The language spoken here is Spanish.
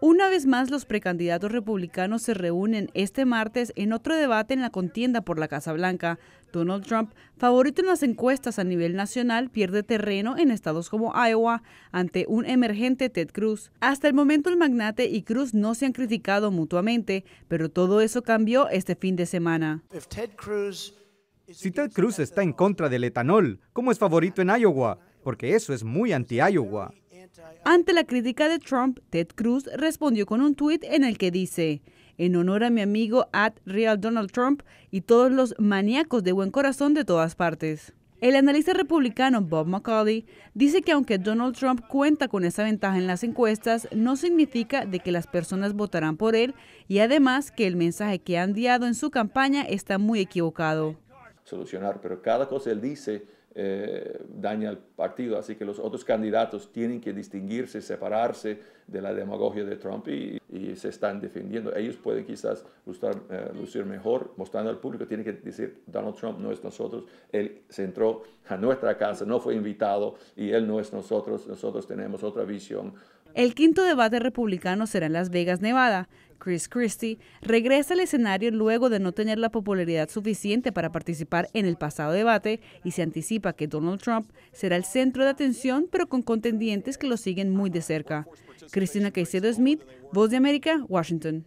Una vez más, los precandidatos republicanos se reúnen este martes en otro debate en la contienda por la Casa Blanca. Donald Trump, favorito en las encuestas a nivel nacional, pierde terreno en estados como Iowa ante un emergente Ted Cruz. Hasta el momento el magnate y Cruz no se han criticado mutuamente, pero todo eso cambió este fin de semana. Si Ted Cruz está en contra del etanol, ¿cómo es favorito en Iowa? Porque eso es muy anti-Iowa. Ante la crítica de Trump, Ted Cruz respondió con un tuit en el que dice, en honor a mi amigo at Real Donald Trump y todos los maníacos de buen corazón de todas partes. El analista republicano Bob McCauley dice que aunque Donald Trump cuenta con esa ventaja en las encuestas, no significa de que las personas votarán por él y además que el mensaje que ha enviado en su campaña está muy equivocado solucionar. Pero cada cosa él dice eh, daña al partido, así que los otros candidatos tienen que distinguirse, separarse de la demagogia de Trump y, se están defendiendo. Ellos pueden quizás eh, lucir mejor, mostrando al público, tienen que decir, Donald Trump no es nosotros, él se entró a nuestra casa, no fue invitado y él no es nosotros, nosotros tenemos otra visión. El quinto debate republicano será en Las Vegas, Nevada. Chris Christie, regresa al escenario luego de no tener la popularidad suficiente para participar en el pasado debate y se anticipa que Donald Trump será el centro de atención, pero con contendientes que lo siguen muy de cerca. Cristina Caicedo Smith, Voz de América, Washington.